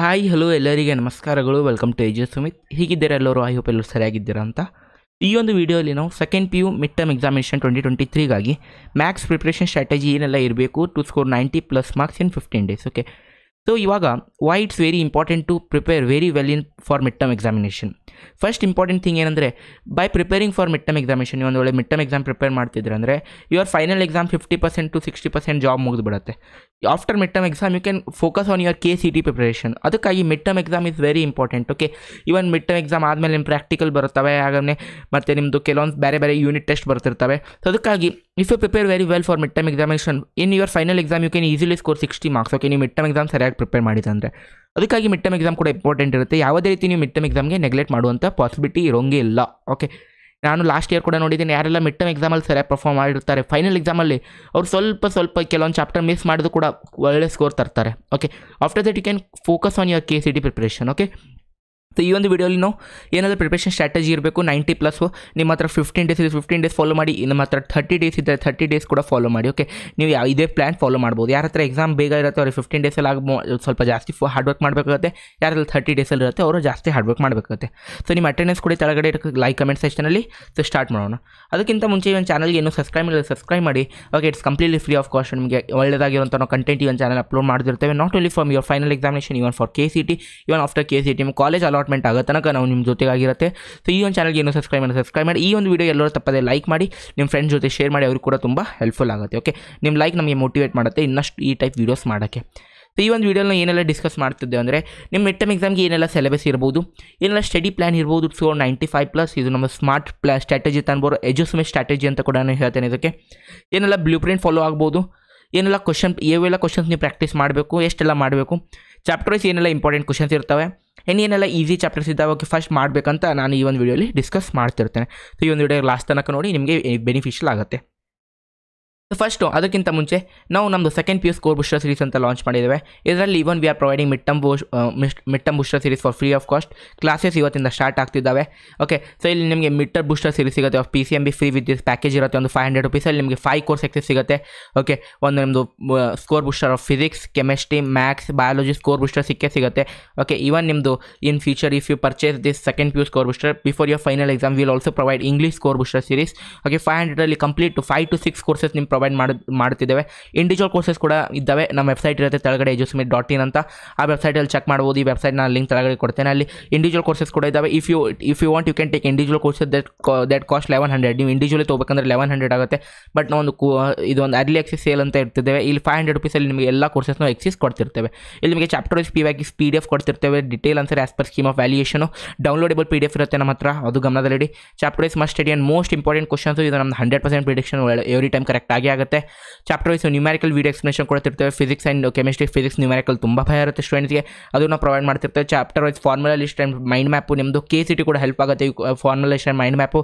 hi hello ಎಲ್ಲರಿಗೆ ನಮಸ್ಕಾರಗಳು welcome to edu Sumit ಹೀಗಿದ್ದೀರ ಎಲ್ಲರೂ ಐ ಹೋಪ್ ಎಲ್ಲರೂ ಸರಿಯಾಗಿದ್ದೀರಾ ಅಂತ ಈ ಒಂದು ವಿಡಿಯೋಲಿ ನಾವು second P U mid term examination twenty twenty ತ್ರೀಗಾಗಿ ಮ್ಯಾಕ್ಸ್ ಪ್ರಿಪ್ರೇಷನ್ ಸ್ಟ್ರಾಟಜಿ ಏನೆಲ್ಲ ಇರಬೇಕು to score ninety plus marks in fifteen days okay so ಇವಾಗ why it's very important to prepare very well in for mid term examination first important thing ಏನಂದರೆ by preparing for mid term examination ಒಂದು ಒಳ್ಳೆ mid term exam prepare ಮಾಡ್ತಿದ್ರೆ ಅಂದರೆ your final exam fifty percent to sixty percent job ಬಿಡುತ್ತೆ after mid exam you can focus on your K C T preparation ಅದಕ್ಕಾಗಿ mid term exam is very important okay even mid term exam ಆದಮೇಲೆ ನಿಮ್ಮ practical ಬರುತ್ತವೆ ಹಾಗೇ ಮತ್ತು ನಿಮ್ಮದು ಕೆಲವೊಂದು ಬೇರೆ ಬೇರೆ ಯೂನಿಟ್ ಟೆಸ್ಟ್ ಬರ್ತಿರ್ತವೆ ಸೊ ಅದಕ್ಕಾಗಿ if you prepare very well for mid term examination in your final exam you can easily score sixty marks okay ನೀವು ಮಿಡ್ ಟರ್ಮ್ ಎಕ್ಸಾಮ್ ಸರಿಯಾಗಿ ಪ್ರಿಪೇರ್ ಮಾಡಿದೆ ಅಂದರೆ ಅದಕ್ಕಾಗಿ ಮಿಡ್ ಟರ್ಮ್ ಎಕ್ಸಾಮ್ ಕೂಡ ಇಂಪಾರ್ಟೆಂಟ್ ಇರುತ್ತೆ ಯಾವುದೇ ರೀತಿ ನೀವು ಮಿಡ್ ಟರ್ಮ್ ಎಕ್ಸಾಮ್ಗೆ ನೆಗ್ಲೆಕ್ಟ್ ಮಾಡುವಂಥ ಪಾಸಿಬಿಲಿಟಿ ಇರೋಂಗೇ ಇಲ್ಲ ಓಕೆ ನಾನು ಲಾಸ್ಟ್ ಇಯರ್ ಕೂಡ ನೋಡಿದ್ದೀನಿ ಯಾರೆಲ್ಲ ಮಿಡ್ ಟರ್ಮ್ ಎಕ್ಸಾಮಲ್ಲಿ ಸರಿಯಾಗಿ ಪರ್ಫಾರ್ಮ್ ಮಾಡಿರ್ತಾರೆ ಫೈನಲ್ ಎಕ್ಸಾಮಲ್ಲಿ ಅವರು ಸ್ವಲ್ಪ ಸ್ವಲ್ಪ ಕೆಲವೊಂದು ಚಾಪ್ಟರ್ ಮಿಸ್ ಮಾಡಿದ್ರು ಕೂಡ ಒಳ್ಳೆ ಸ್ಕೋರ್ ತರ್ತಾರೆ okay after that you can focus on your K C T preparation okay so ಈ ಒಂದು ವೀಡಿಯೋಲಿ ನಾವು ಏನಾದರೂ ಪ್ರಿಪ್ರೇಷನ್ ಸ್ಟ್ರಾಟಜಿ ಇರಬೇಕು ನೈಂಟಿ ಪ್ಲಸ್ಸು ನಿಮ್ಮ ಹತ್ರ ಫಿಫ್ಟೀನ್ ಡೇಸ್ ಇದೆ ಫಿಫ್ಟೀನ್ ಡೇಸ್ ಫಾಲೋ ಮಾಡಿ ನಿಮ್ಮ ಹತ್ರ ಥರ್ಟಿ ಡೇಸ್ ಇದ್ದರೆ ಥರ್ಟಿ ಡೇಸ್ ಕೂಡ ಫಾಲೋ ಮಾಡಿ ಓಕೆ ನೀವು ಯಾವ ಇದೇ ಪ್ಲ್ಯಾನ್ ಫಾಲೋ ಮಾಡ್ಬೋದು ಯಾರ ಹತ್ರ ಎಕ್ಸಾಮ್ ಬೇಗ ಇರುತ್ತೆ ಅವ್ರಿಗೆ ಫಿಫ್ಟೀನ್ ಡೇಸಲ್ಲಿ ಆಗ ಸ್ವಲ್ಪ ಜಾಸ್ತಿ ಹಾರ್ಡ್ ವರ್ಕ್ ಮಾಡಬೇಕಾಗುತ್ತೆ ಯಾರಲ್ಲಿ ಥರ್ಟಿ ಡೇಸಲ್ಲಿ ಇರುತ್ತೆ ಅವರು ಜಾಸ್ತಿ ಹಾರ್ಡ್ ವರ್ಕ್ ಮಾಡಬೇಕಾಗುತ್ತೆ ಸೊ ನಿಮ್ಮ ಅಟೆಂಡೆನ್ಸ್ ಕೂಡ ಕೆಳಗಡೆ ಲೈಕ್ ಕಮೆಂಟ್ ಸೆಕ್ಷನಲ್ಲಿ ಸೊ ಸ್ಟಾರ್ಟ್ ಮಾಡೋಣ ಅದಕ್ಕಿಂತ ಮುಂಚೆ ಒಂದು ಚಾನಲ್ಗೆ ಏನು ಸಬ್ಸ್ಕ್ರೈಬ್ ಇಲ್ಲ ಸಬ್ಸ್ಕ್ರೈಬ್ ಮಾಡಿ okay it's completely free of cost ನಿಮಗೆ ಒಳ್ಳೆಯದಾಗಿರುವಂಥ ಕಂಟೆಂಟ್ ಇವನ್ ಚಾನಲ್ ಅಪ್ಲೋಡ್ ಮಾಡಿರ್ತೇವೆ not only for your final examination even for K C T even after K C T ನಿಮ್ಮ ಕಾಲೇಜ್ ಅಲೋ ಅಲಾಟ್ಮೆಂಟ್ ಆಗೋ ತನಕ ನಾವು ನಿಮ್ಮ ಜೊತೆಗಾಗಿರುತ್ತೆ ಸೊ ಈ ಒಂದು ಚಾನಲ್ಗೆ ಏನು ಸಬ್ಸ್ಕ್ರೈಬ್ ಮಾಡಿ ಸಬ್ಸ್ಕ್ರೈಬ್ ಮಾಡಿ ಈ ಒಂದು ವೀಡಿಯೋ ಎಲ್ಲರೂ ತಪ್ಪದೆ ಲೈಕ್ ಮಾಡಿ ನಿಮ್ಮ ಫ್ರೆಂಡ್ಸ್ ಜೊತೆ ಶೇರ್ ಮಾಡಿ ಅವರು ಕೂಡ ತುಂಬ ಹೆಲ್ಪ್ಫುಲ್ ಆಗುತ್ತೆ ಓಕೆ ನಿಮ್ಮ ಲೈಕ್ ನಮಗೆ ಮೋಟಿವೇಟ್ ಮಾಡುತ್ತೆ ಇನ್ನಷ್ಟು ಈ ಟೈಪ್ ವೀಡಿಯೋಸ್ ಮಾಡೋಕ್ಕೆ ಸೊ ಈ ಒಂದು ವಿಡಿಯೋನ ಏನೆಲ್ಲ ಡಿಸ್ಕಸ್ ಮಾಡ್ತಿದ್ದೆ ಅಂದರೆ ನಿಮ್ಮ ಮಿಡ್ ಎಕ್ಸಾಮ್ಗೆ ಏನೆಲ್ಲ ಸಿಲೆಬಸ್ ಇರ್ಬೋದು ಏನೆಲ್ಲ ಸ್ಟಡಿ ಪ್ಲ್ಯಾನ್ ಇರ್ಬೋದು ಸೊ ನೈಂಟಿ ಫೈವ್ ಪ್ಲಸ್ ಇದು ನಮ್ಮ ಸ್ಮಾರ್ಟ್ ಪ್ಲಾ ಸ್ಟ್ರಾಟಜಿ ತಂದ್ಬೋದು ಎಜುಸ್ಮೆ ಸ್ಟ್ರಾಟಜಿ ಅಂತ ಕೂಡ ನಾನು ಹೇಳ್ತೇನೆ ಇದಕ್ಕೆ ಏನೆಲ್ಲ ಬ್ಲೂ ಪ್ರಿಂಟ್ ಫಾಲೋ ಆಗ್ಬೋದು ಏನೆಲ್ಲ ಕ್ವಶನ್ ಯಾವೆಲ್ಲ ಕ್ವಶನ್ಸ್ ನೀವು ಪ್ರಾಕ್ಟೀಸ್ ಮಾಡಬೇಕು ಎಷ್ಟೆಲ್ಲ ಮಾಡಬೇಕು ವೈಸ್ ಏನೆಲ್ಲ ಇಂಪಾರ್ಟೆಂಟ್ ಕ್ವಶನ್ಸ್ ಇರ್ತವೆ ಇನ್ನೇನೆಲ್ಲ ಏನೆಲ್ಲ ಈಸಿ ಚಾಪ್ಟರ್ಸ್ ಇದ್ದಾವೆ ಫಸ್ಟ್ ಮಾಡಬೇಕಂತ ನಾನು ಈ ಒಂದು ವಿಡಿಯೋಲಿ ಡಿಸ್ಕಸ್ ಮಾಡ್ತಿರ್ತೇನೆ ಸೊ ಈ ಒಂದು ವೀಡಿಯೋ ಲಾಸ್ಟ್ ತನಕ ನೋಡಿ ನಿಮಗೆ ಬೆನಿಫಿಷಿಯಲ್ ಆಗುತ್ತೆ ಫಸ್ಟು ಅದಕ್ಕಿಂತ ಮುಂಚೆ ನಾವು ನಮ್ಮದು second P U score booster series ಅಂತ ಲಾಂಚ್ ಮಾಡಿದ್ದೇವೆ ಇದರಲ್ಲಿ even we are providing mid term booster mid term series for free of cost classes ಇವತ್ತಿಂದ ಸ್ಟಾರ್ಟ್ ಆಗ್ತಿದ್ದಾವೆ ಓಕೆ ಸೊ ಇಲ್ಲಿ ನಿಮಗೆ ಮಿಡ್ ಟರ್ ಬೂಸ್ಟರ್ ಸೀರೀಸ್ ಸಿಗುತ್ತೆ P C M B free with this package ಇರುತ್ತೆ ಒಂದು five hundred ರುಪೀಸಲ್ಲಿ ನಿಮಗೆ five course access ಸಿಗುತ್ತೆ ಓಕೆ ಒಂದು ನಿಮ್ಮದು score booster of physics chemistry maths biology score booster ಸಿಕ್ಕೇ ಸಿಗುತ್ತೆ ಓಕೆ ಇವನ್ ನಿಮ್ಮದು in future if you purchase this second P U score booster before your final exam will also provide English score booster series okay five ಹಂಡ್ರೆಡಲ್ಲಿ complete five to six courses ನಿಮ್ಮ provide ಮಾಡಿ ಮಾಡ್ತಿದ್ದೇವೆ individual courses ಕೂಡ ಇದ್ದಾವೆ ನಮ್ಮ website ಇರುತ್ತೆ ತೆಳಗಡೆ ಎಜುಸ್ಮೆಟ್ dot in ಅಂತ ಆ ವೆಬ್ಸೈಟಲ್ಲಿ ಚೆಕ್ ಮಾಡ್ಬೋದು ಈ ವೆಬ್ಸೈಟ್ ವೆಬ್ಸೈಟ್ನ ಲಿಂಕ್ ತೆಳಗಡೆ ಕೊಡ್ತೇನೆ ಅಲ್ಲಿ ಇಂಡಿವಿಜುವಲ್ ಕೋರ್ಸಸ್ ಕೂಡ ಇದ್ದಾವೆ if you if you want you can take individual courses that that cost eleven hundred ನೀವು ಇಂಡಿವಿಜುವಲಿ ತೊಗೋಬೇಕಂದ್ರೆ ಲೆವೆನ್ ಹಂಡ್ರೆಡ್ ಆಗುತ್ತೆ ಬಟ್ ನಾವು ಒಂದು ಇದೊಂದು ಅರ್ಲಿ ಆಕ್ಸೆಸ್ ಸೇಲ್ ಅಂತ ಇರ್ತಿದ್ದೇವೆ ಇಲ್ಲಿ ಫೈವ್ ಹಂಡ್ರೆಡ್ ರುಪೀಸಲ್ಲಿ ನಿಮಗೆ ಎಲ್ಲ ಕೋರ್ಸಸ್ನ ಎಕ್ಸಿಸ್ ಕೊಡ್ತಿರ್ತೇವೆ ಇಲ್ಲಿ ನಿಮಗೆ ಚಾಪ್ಟರ್ ವೈಸ್ ಪಿ ವ್ಯಾಕಿಸ್ ಪಿ ಡಿ ಎಫ್ ಕೊಡ್ತಿರ್ತೇವೆ detail answer as per scheme of valuation downloadable P D F ಇರುತ್ತೆ ನಮ್ಮ ಹತ್ರ ಅದು ಗಮನದಲ್ಲಿ chapter wise must study and most important questions ಇದು ನಮ್ಮ hundred percent prediction every time correct ಆಗಿ ಆಗುತ್ತೆ chapter wise numerical video explanation ಕೊಡುತ್ತಿರ್ತೇವೆ physics and chemistry physics numerical ತುಂಬಾ ಭಯ ಇರುತ್ತೆ ಸ್ಟೂಡೆಂಟ್ಸ್ ಗೆ ಅದನ್ನ ಪ್ರೊವೈಡ್ ಮಾಡ್ತಿರ್ತೇವೆ chapter wise formula list time mind map ನೆಂದೋ ಕೆಸಿಟಿ ಕೂಡ ಹೆಲ್ಪ್ ಆಗುತ್ತೆ formula list and mind map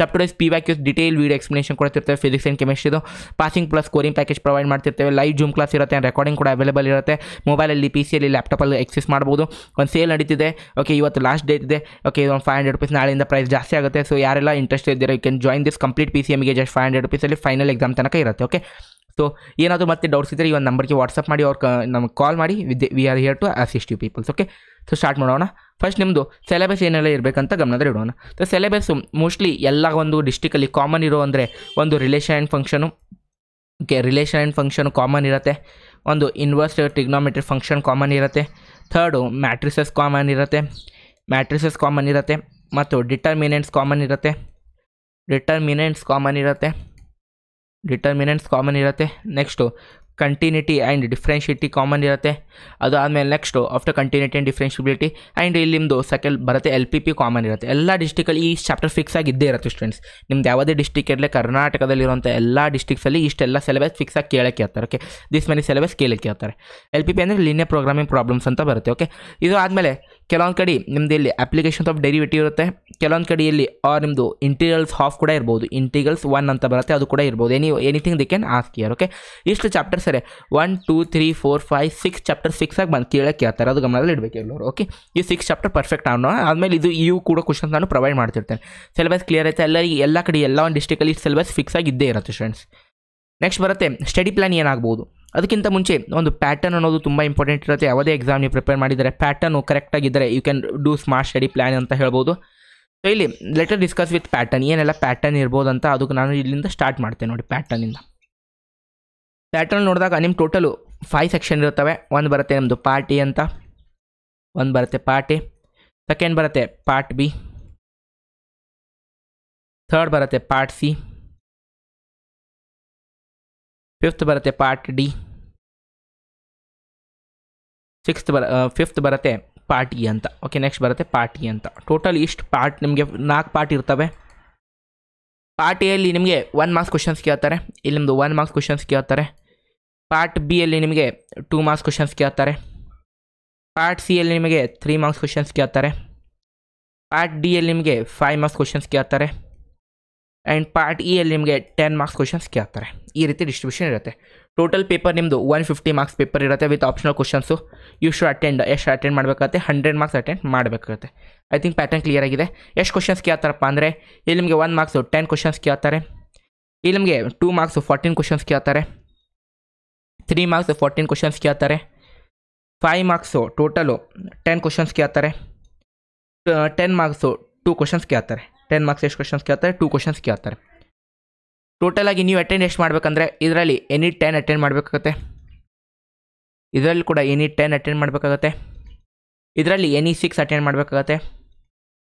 chapter wise PQs detail video explanation ಕೊಡುತ್ತಿರ್ತೇವೆ ಫಿಸಿಕ್ಸ್ ಅಂಡ್ ಕೆಮಿಸ್ಟ್ರಿ ದು passing plus scoring package provide ಮಾಡ್ತಿರ್ತೇವೆ ಲೈವ್ ಜೂಮ್ ಕ್ಲಾಸ್ ಇರುತ್ತೆ and recording ಕೂಡ available ಇರುತ್ತೆ mobile ಅಲ್ಲಿ ಪಿ ಸಿ ಅಲ್ಲಿ ಲ್ಯಾಪ್ ಟಾಪ್ ಅಲ್ಲಿ ಆಕ್ಸೆಸ್ ಮಾಡಬಹುದು ಒಂದು ಸೇಲ್ ನಡೀತಿದೆ ಓಕೆ ಇವತ್ತು लास्ट ಡೇ ಇದೆ ಓಕೆ ಇದು ಇರುತ್ತೆ ಓಕೆ ಸೊ ಏನಾದರೂ ಮತ್ತೆ ಡೌಟ್ಸ್ ಇದ್ದರೆ ಈ ಒಂದು ನಂಬರ್ಗೆ ವಾಟ್ಸಪ್ ಮಾಡಿ ಅವ್ರು ನಮ್ಗೆ ನಮಗೆ ಕಾಲ್ ಮಾಡಿ with we are here to assist you peoples okay so start ಮಾಡೋಣ ಫಸ್ಟ್ ನಿಮ್ಮದು ಸೆಲೆಬಸ್ ಏನೆಲ್ಲ ಇರಬೇಕಂತ ಗಮನದಲ್ಲಿ ಇಡೋಣ ಸೊ ಸೆಲೆಬಸ್ ಮೋಸ್ಟ್ಲಿ ಎಲ್ಲ ಒಂದು ಡಿಸ್ಟಿಕಲ್ಲಿ ಕಾಮನ್ ಇರೋ ಅಂದರೆ ಒಂದು relation and function okay relation and function common ಇರುತ್ತೆ ಒಂದು ಇನ್ವರ್ಸ್ ಟಿಗ್ನೋಮೆಟ್ರಿ ಫಂಕ್ಷನ್ ಕಾಮನ್ ಇರುತ್ತೆ ಥರ್ಡು ಮ್ಯಾಟ್ರಿಸಸ್ ಕಾಮನ್ ಇರುತ್ತೆ ಮ್ಯಾಟ್ರಿಸಸ್ ಕಾಮನ್ ಇರುತ್ತೆ ಮತ್ತು ಡಿಟರ್ಮಿನೆಂಟ್ಸ್ ಕಾಮನ್ ಇರುತ್ತೆ ಡಿಟರ್ಮಿನೆಂಟ್ಸ್ ಕಾಮನ್ ಇರುತ್ತೆ ಡಿಟರ್ಮಿನೆಂಟ್ಸ್ ಕಾಮನ್ ಇರುತ್ತೆ next continuity and differentiability common ಇರುತ್ತೆ ಅದು ಆದಮೇಲೆ next after continuity and differentiability and ಇಲ್ಲಿ ನಿಮ್ಮದು ಸೆಕೆಲ್ ಬರುತ್ತೆ ಎಲ್ ಪಿ ಪಿ ಕಾಮನ್ ಇರುತ್ತೆ ಎಲ್ಲ ಡಿಸ್ಟಿಕಲ್ಲಿ ಈ ಚಾಪ್ಟರ್ ಫಿಕ್ಸ್ ಆಗಿ ಇದ್ದೇ ಇರುತ್ತೆ ಸ್ಟೂಡೆಂಟ್ಸ್ ನಿಮ್ದು ಯಾವುದೇ ಡಿಸ್ಟಿಕ್ ಇರಲಿ ಕರ್ನಾಟಕದಲ್ಲಿರುವಂಥ ಎಲ್ಲ ಡಿಸ್ಟಿಕ್ಸಲ್ಲಿ ಇಷ್ಟೆಲ್ಲ ಸಿಲೆಬಸ್ ಫಿಕ್ಸ್ ಆಗಿ ಕೇಳಕ್ಕೆ ಹೇಳ್ತಾರೆ ಓಕೆ ದಿಸ್ ಮನಿ ಸಿಲೆಬಸ್ ಕೇಳಕ್ಕೆ ಹೇಳ್ತಾರೆ ಎಲ್ ಪಿ ಪಿ ಅಂದರೆ ಲೀನಿಯರ್ ಪ್ರೋಗ್ರಾಮಿಂಗ್ ಪ್ರಾಬ್ಲಮ್ಸ್ ಅಂತ ಬರುತ್ತೆ ಓಕೆ ಇದು ಆದಮೇಲೆ ಕೆಲವೊಂದು ಕಡೆ ನಿಮ್ಮದು ಇಲ್ಲಿ ಅಪ್ಲಿಕೇಶನ್ಸ್ ಆಫ್ ಡೆರಿವೇಟಿವ್ ಇರುತ್ತೆ ಕೆಲವೊಂದು ಕಡೆಯಲ್ಲಿ ಆರ್ ನಿಮ್ಮದು ಇಂಟೀರಿಯಲ್ಸ್ ಹಾಫ್ ಕೂಡ ಇರ್ಬೋದು ಇಂಟೀರಿಯಲ್ಸ್ ಒನ್ ಅಂತ ಬರುತ್ತೆ ಅದು ಕೂಡ ಇರ್ಬೋದು any anything they can ask year okay ಇಷ್ಟು ಚಾಪ್ಟರ್ ಸರಿ one two three four five six chapter six ಆಗಿ ಬಂದು ಕೇಳೋಕ್ಕೆ ಕೇಳ್ತಾರೆ ಅದು ಗಮನದಲ್ಲಿ ಇಡಬೇಕು ಎಲ್ಲರೂ ಓಕೆ ಈ ಸಿಕ್ಸ್ ಚಾಪ್ಟರ್ ಪರ್ಫೆಕ್ಟ್ ಅನ್ನೋ ಆದಮೇಲೆ ಇದು ಇವು ಕೂಡ ಕ್ವಶನ್ಸ್ ನಾನು ಪ್ರೊವೈಡ್ ಮಾಡ್ತಿರ್ತೇನೆ ಸಿಲೆಬಸ್ ಕ್ಲಿಯರ್ ಐತೆ ಎಲ್ಲ ಎಲ್ಲ ಕಡೆ ಎಲ್ಲ ಒಂದು ಡಿಸ್ಟಿಕಲ್ಲಿ ಸಿಲೆಬಸ್ ಫಿಕ್ಸ್ ಆಗಿದ್ದೇ ಇರುತ್ತೆ ಸ್ಟೂಡೆಂಟ್ಸ್ ನೆಕ್ಸ್ಟ್ ಬರುತ್ತೆ ಸ್ಟಡಿ ಪ್ಲ್ಯಾನ್ ಏನಾಗ್ಬೋದು ಅದಕ್ಕಿಂತ ಮುಂಚೆ ಒಂದು ಪ್ಯಾಟರ್ನ್ ಅನ್ನೋದು ತುಂಬ ಇಂಪಾರ್ಟೆಂಟ್ ಇರುತ್ತೆ ಯಾವುದೇ ಎಕ್ಸಾಮ್ ನೀವು ಪ್ರಿಪೇರ್ ಮಾಡಿದರೆ ಪ್ಯಾಟರ್ನು ಕರೆಕ್ಟಾಗಿದ್ದರೆ you can do smart study plan ಅಂತ ಹೇಳ್ಬೋದು ಸೊ ಇಲ್ಲಿ ಲೆಟರ್ ಡಿಸ್ಕಸ್ ವಿತ್ ಪ್ಯಾಟರ್ನ್ ಏನೆಲ್ಲ ಪ್ಯಾಟರ್ನ್ ಇರ್ಬೋದು ಅಂತ ಅದಕ್ಕೆ ನಾನು ಇಲ್ಲಿಂದ ಸ್ಟಾರ್ಟ್ ಮಾಡ್ತೇನೆ ನೋಡಿ ಪ್ಯಾಟರ್ನಿಂದ ಪ್ಯಾಟರ್ನ್ ನೋಡಿದಾಗ ನಿಮ್ಮ ಟೋಟಲು ಫೈವ್ ಸೆಕ್ಷನ್ ಇರುತ್ತವೆ ಒಂದು ಬರುತ್ತೆ ನಮ್ಮದು ಪಾರ್ಟ್ ಎ ಅಂತ ಒಂದು ಬರುತ್ತೆ ಪಾರ್ಟ್ ಎ ಸೆಕೆಂಡ್ ಬರುತ್ತೆ ಪಾರ್ಟ್ ಬಿ ಥರ್ಡ್ ಬರುತ್ತೆ ಪಾರ್ಟ್ ಸಿ ಫಿಫ್ತ್ ಬರುತ್ತೆ ಪಾರ್ಟ್ ಡಿ 6th ಬರತೆ 5th ಬರತೆ 파티 ಅಂತ ओके नेक्स्ट ಬರತೆ 파티 ಅಂತ टोटल ಈಸ್ಟ್ ಪಾರ್ಟ್ ನಿಮಗೆ 4 ಪಾರ್ಟ್ ಇರ್ತವೆ 파ಟಿಯಲ್ಲಿ ನಿಮಗೆ 1 ಮಾರ್ಕ್ಸ್ ಕ್ವೆಶ್ಚನ್ಸ್ ಕೇಳ್ತಾರೆ ಇಲ್ಲಿಂದ 1 ಮಾರ್ಕ್ಸ್ ಕ್ವೆಶ್ಚನ್ಸ್ ಕೇಳ್ತಾರೆ ಪಾರ್ಟ್ ಬಿ ಅಲ್ಲಿ ನಿಮಗೆ 2 ಮಾರ್ಕ್ಸ್ ಕ್ವೆಶ್ಚನ್ಸ್ ಕೇಳ್ತಾರೆ ಪಾರ್ಟ್ ಸಿ ಅಲ್ಲಿ ನಿಮಗೆ 3 ಮಾರ್ಕ್ಸ್ ಕ್ವೆಶ್ಚನ್ಸ್ ಕೇಳ್ತಾರೆ ಪಾರ್ಟ್ ಡಿ ಅಲ್ಲಿ ನಿಮಗೆ 5 ಮಾರ್ಕ್ಸ್ ಕ್ವೆಶ್ಚನ್ಸ್ ಕೇಳ್ತಾರೆ ಆ್ಯಂಡ್ ಪಾರ್ಟ್ ಇಯಲ್ಲಿ ನಿಮಗೆ ಟೆನ್ ಮಾರ್ಕ್ಸ್ ಕ್ವಶನ್ಸ್ ಕೇಳ್ತಾರೆ ಈ ರೀತಿ ಡಿಸ್ಟ್ರಿಬ್ಯೂಷನ್ ಇರುತ್ತೆ ಟೋಟಲ್ ಪೇಪರ್ ನಿಮ್ಮದು ಒನ್ ಫಿಫ್ಟಿ ಮಾರ್ಕ್ಸ್ ಪೇಪರ್ ಇರುತ್ತೆ with optional questions you should attend ಎಷ್ಟು ಅಟೆಂಡ್ ಮಾಡಬೇಕಾಗುತ್ತೆ ಹಂಡ್ರೆಡ್ ಮಾರ್ಕ್ಸ್ ಅಟೆಂಡ್ ಮಾಡಬೇಕಾಗುತ್ತೆ ಐ ಥಿಂಕ್ ಪ್ಯಾಟರ್ನ್ ಕ್ಲಿಯರ್ ಆಗಿದೆ ಎಷ್ಟು ಕ್ವಶನ್ಸ್ ಕೇಳ್ತಾರಪ್ಪ ಅಂದರೆ ಇಲ್ಲಿ ನಿಮಗೆ ಒನ್ ಮಾರ್ಕ್ಸು ಟೆನ್ ಕ್ವಶನ್ಸ್ ಕೇಳ್ತಾರೆ ಇಲ್ಲಿ ನಿಮಗೆ ಟೂ ಮಾರ್ಕ್ಸು ಫೋರ್ಟೀನ್ ಕ್ವಶನ್ಸ್ ಕೇಳ್ತಾರೆ ತ್ರೀ ಮಾರ್ಕ್ಸ್ ಫೋರ್ಟೀನ್ ಕ್ವಶನ್ಸ್ ಕೇಳ್ತಾರೆ five marks total ten questions ಕೇಳ್ತಾರೆ ಟೆನ್ ಮಾರ್ಕ್ಸು ಟೂ ಕ್ವಶನ್ಸ್ ಕೇಳ್ತಾರೆ ಟೆನ್ ಮಾರ್ಕ್ಸ್ ಎಷ್ಟು ಕ್ವಶನ್ಸ್ ಕೇಳ್ತಾರೆ ಟೂ ಕ್ವಶನ್ಸ್ ಕೇಳ್ತಾರೆ ಟೋಟಲಾಗಿ ನೀವು ಅಟೆಂಡ್ ಎಷ್ಟು ಮಾಡಬೇಕಂದ್ರೆ ಇದರಲ್ಲಿ ಎನಿ ಟೆನ್ ಅಟೆಂಡ್ ಮಾಡಬೇಕಾಗತ್ತೆ ಇದರಲ್ಲಿ ಕೂಡ ಎನಿ ಟೆನ್ ಅಟೆಂಡ್ ಮಾಡಬೇಕಾಗತ್ತೆ ಇದರಲ್ಲಿ ಎನಿ ಸಿಕ್ಸ್ ಅಟೆಂಡ್ ಮಾಡಬೇಕಾಗತ್ತೆ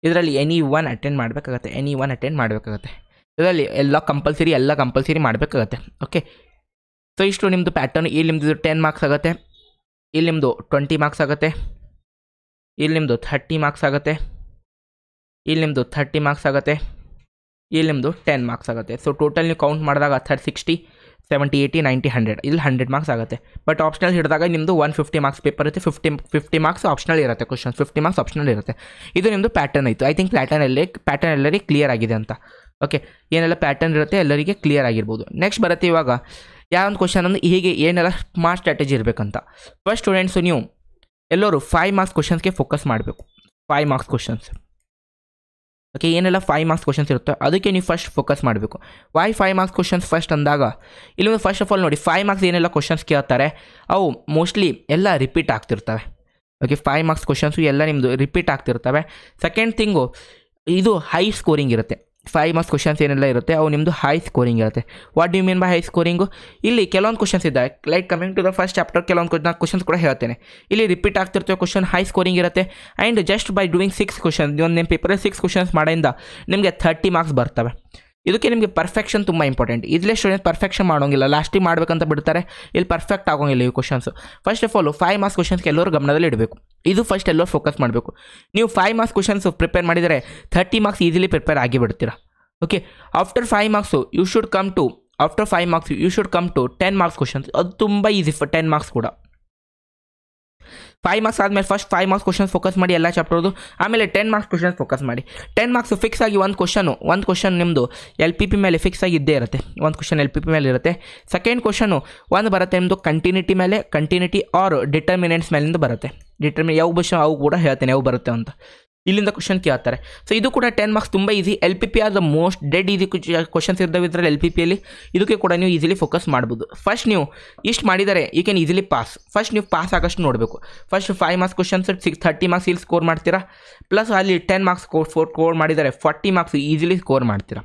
ಇದರಲ್ಲಿ ಎನಿ ಒನ್ ಅಟೆಂಡ್ ಮಾಡಬೇಕಾಗತ್ತೆ ಎನಿ ಒನ್ ಅಟೆಂಡ್ ಮಾಡಬೇಕಾಗತ್ತೆ ಇದರಲ್ಲಿ ಎಲ್ಲ ಕಂಪಲ್ಸರಿ ಎಲ್ಲ ಕಂಪಲ್ಸರಿ ಮಾಡಬೇಕಾಗತ್ತೆ ಓಕೆ ಸೊ ಇಷ್ಟು ನಿಮ್ಮದು ಪ್ಯಾಟರ್ನ್ ಇಲ್ಲಿ ನಿಮ್ಮದು ಟೆನ್ ಮಾರ್ಕ್ಸ್ ಆಗುತ್ತೆ ಇಲ್ಲಿ ನಿಮ್ಮದು ಟ್ವೆಂಟಿ ಮಾರ್ಕ್ಸ್ ಆಗುತ್ತೆ ಇಲ್ಲಿ ನಿಮ್ಮದು ಥರ್ಟಿ ಮಾರ್ಕ್ಸ್ ಆಗುತ್ತೆ ಇಲ್ಲಿ ನಿಮ್ಮದು ಥರ್ಟಿ ಮಾರ್ಕ್ಸ್ ಆಗುತ್ತೆ ಇಲ್ಲಿ ನಿಮ್ಮದು ಟೆನ್ ಮಾರ್ಕ್ಸ್ ಆಗುತ್ತೆ ಸೊ ಟೋಟಲ್ ನೀವು ಕೌಂಟ್ ಮಾಡಿದಾಗ third sixty seventy eighty ninety hundred ಇಲ್ಲಿ ಹಂಡ್ರೆಡ್ ಮಾರ್ಕ್ಸ್ ಆಗುತ್ತೆ ಬಟ್ ಆಪ್ಷನಲ್ ಹಿಡಿದಾಗ ನಿಮ್ಮದು ಒನ್ ಫಿಫ್ಟಿ ಮಾರ್ಕ್ಸ್ ಪೇಪರ್ ಇರುತ್ತೆ ಫಿಫ್ಟಿ ಫಿಫ್ಟಿ ಮಾರ್ಕ್ಸ್ ಆಪ್ಷನಲ್ ಇರುತ್ತೆ ಕ್ವಶನ್ಸ್ ಫಿಫ್ಟಿ ಮಾರ್ಕ್ಸ್ ಆಪ್ಷನಲ್ ಇರುತ್ತೆ ಇದು ನಿಮ್ಮದು ಪ್ಯಾಟರ್ನ್ ಆಯಿತು ಐ ಥಿಂಕ್ ಅಲ್ಲಿ ಪ್ಯಾಟರ್ನ್ ಎಲ್ಲರಿಗೆ ಕ್ಲಿಯರ್ ಆಗಿದೆ ಅಂತ ಓಕೆ ಏನೆಲ್ಲ ಪ್ಯಾಟರ್ನ್ ಇರುತ್ತೆ ಎಲ್ಲರಿಗೆ ಕ್ಲಿಯರ್ ಆಗಿರ್ಬೋದು ನೆಕ್ಸ್ಟ್ ಬರುತ್ತೆ ಇವಾಗ ಯಾವೊಂದು ಕ್ವಶನ್ ಅಂದರೆ ಹೀಗೆ ಏನೆಲ್ಲ ಸ್ಮಾರ್ಟ್ ಸ್ಟ್ರಾಟಜಿ ಇರಬೇಕಂತ ಫಸ್ಟ್ ಸ್ಟೂಡೆಂಟ್ಸು ನೀವು ಎಲ್ಲರೂ ಫೈವ್ ಮಾರ್ಕ್ಸ್ ಕ್ವಶನ್ಸ್ಗೆ ಫೋಕಸ್ ಮಾಡಬೇಕು ಫೈವ್ ಮಾರ್ಕ್ಸ್ ಕ್ವಶನ್ಸ್ ಓಕೆ ಏನೆಲ್ಲ ಫೈವ್ ಮಾರ್ಕ್ಸ್ ಕ್ವಶನ್ಸ್ ಇರುತ್ತೋ ಅದಕ್ಕೆ ನೀವು ಫಸ್ಟ್ ಫೋಕಸ್ ಮಾಡಬೇಕು why five marks questions first ಅಂದಾಗ ಇಲ್ಲಿ ಫಸ್ಟ್ ಆಫ್ ಆಲ್ ನೋಡಿ ಫೈವ್ ಮಾರ್ಕ್ಸ್ ಏನೆಲ್ಲ ಕ್ವಶನ್ಸ್ ಕೇಳ್ತಾರೆ ಅವು ಮೋಸ್ಟ್ಲಿ ಎಲ್ಲ ರಿಪೀಟ್ ಆಗ್ತಿರ್ತವೆ ಓಕೆ ಫೈವ್ ಮಾರ್ಕ್ಸ್ ಕ್ವಶನ್ಸು ಎಲ್ಲ ನಿಮ್ಮದು ರಿಪೀಟ್ ಆಗ್ತಿರ್ತವೆ ಸೆಕೆಂಡ್ ಥಿಂಗು ಇದು ಹೈ ಸ್ಕೋರಿಂಗ್ ಇರುತ್ತೆ ಫೈವ್ ಮಾರ್ಕ್ಸ್ ಕ್ವಶನ್ಸ್ ಏನೆಲ್ಲ ಇರುತ್ತೆ ಅವು ನಿಮ್ಮದು ಹೈ ಸ್ಕೋರಿಂಗ್ ಇರುತ್ತೆ what you mean by high scoring ಇಲ್ಲಿ ಕೆಲವೊಂದು ಕ್ವಶನ್ಸ್ ಇದೆ like coming to the first chapter ಕೆಲವೊಂದು ನಾನು ಕ್ವಶನ್ಸ್ ಕೂಡ ಹೇಳ್ತೇನೆ ಇಲ್ಲಿ ರಿಪೀಟ್ ಆಗ್ತಿರ್ತೀವಿ ಕ್ವಶನ್ ಹೈ ಸ್ಕೋರಿಂಗ್ ಇರುತ್ತೆ and just by doing six question ಒಂದು ನಿಮ್ಮ ಪೇಪರಲ್ಲಿ ಸಿಕ್ಸ್ ಕ್ವಶನ್ಸ್ ಮಾಡಿಂದ ನಿಮಗೆ ಥರ್ಟಿ ಮಾರ್ಕ್ಸ್ ಬರ್ತವೆ ಇದಕ್ಕೆ ನಿಮಗೆ ಪರ್ಫೆಕ್ಷನ್ ತುಂಬ ಇಂಪಾರ್ಟೆಂಟ್ ಇದಲೇ ಸ್ಟೂಡೆಂಟ್ ಪರ್ಫೆಕ್ಷನ್ ಮಾಡೋಂಗಿಲ್ಲ ಲಾಸ್ಟಿಗೆ ಮಾಡಬೇಕಂತ ಬಿಡ್ತಾರೆ ಇಲ್ಲಿ ಪರ್ಫೆಕ್ಟ್ ಆಗೋಂಗಿಲ್ಲ ಈ questions first of all five marks ಕ್ವಶನ್ಸ್ಗೆ ಎಲ್ಲರೂ ಗಮನದಲ್ಲಿ ಇಡಬೇಕು ಇದು ಫಸ್ಟ್ ಎಲ್ಲರೂ ಫೋಕಸ್ ಮಾಡಬೇಕು ನೀವು ಫೈವ್ ಮಾರ್ಕ್ಸ್ ಕ್ವಶನ್ಸು ಪ್ರಿಪೇರ್ ಮಾಡಿದರೆ ಥರ್ಟಿ ಮಾರ್ಕ್ಸ್ ಈಸಿಲಿ ಪ್ರಿಪೇರ್ ಆಗಿಬಿಡ್ತೀರಾ okay after five marks you should come to after five marks you should come to ten marks questions ಅದು ತುಂಬ ಈಸಿ ಟೆನ್ ಮಾರ್ಕ್ಸ್ ಕೂಡ five marks ಆದಮೇಲೆ first five marks question focus ಮಾಡಿ ಎಲ್ಲ ಚಾಪ್ಟರ್ದು ಆಮೇಲೆ ten marks question focus ಮಾಡಿ ten marks fix ಆಗಿ ಒಂದು ಕ್ವಶನು ಒಂದು ಕ್ವಶನ್ ನಿಮ್ಮದು ಎಲ್ ಪಿ ಪಿ ಮೇಲೆ ಫಿಕ್ಸ್ ಆಗಿ ಇದ್ದೇ ಇರುತ್ತೆ ಒಂದು ಕ್ವಶನ್ ಎಲ್ ಪಿ ಪಿ ಮೇಲೆ ಇರುತ್ತೆ ಸೆಕೆಂಡ್ ಕ್ವಶನು ಒಂದು ಬರುತ್ತೆ ನಿಮ್ಮದು ಕಂಟಿನ್ಯೂಟಿ ಮೇಲೆ ಕಂಟಿನ್ಯೂಟಿ ಆರ್ ಡಿಟರ್ಮಿನೆಂಟ್ಸ್ ಮೇಲಿಂದ ಬರುತ್ತೆ ಡಿಟರ್ಮಿ ಯಾವ ಕ್ವಶನ್ ಅವು ಕೂಡ ಹೇಳ್ತೇನೆ ಯಾವ ಬರುತ್ತೆ ಅಂತ ಇಲ್ಲಿಂದ ಕ್ವಶನ್ ಕೇಳ್ತಾರೆ ಸೊ ಇದು ಕೂಡ ಟೆನ್ ಮಾರ್ಕ್ಸ್ ತುಂಬ easy L P P are the most dead easy questions ಇರ್ತವೆ ಇದರಲ್ಲಿ ಎಲ್ ಪಿ ಪಿಯಲ್ಲಿ ಇದಕ್ಕೆ ಕೂಡ ನೀವು ಈಸಿಲಿ ಫೋಕಸ್ ಮಾಡ್ಬೋದು ಫಸ್ಟ್ ನೀವು ಇಷ್ಟು ಮಾಡಿದರೆ you can easily pass first ನೀವು ಪಾಸ್ ಆಗೋಷ್ಟು ನೋಡಬೇಕು first five marks questions six thirty marks ಇಲ್ಲಿ ಸ್ಕೋರ್ ಮಾಡ್ತೀರಾ ಪ್ಲಸ್ ಅಲ್ಲಿ ten marks core four score ಮಾಡಿದರೆ ಫಾರ್ಟಿ ಮಾರ್ಕ್ಸ್ ಈಸಿಲಿ ಸ್ಕೋರ್ ಮಾಡ್ತೀರಾ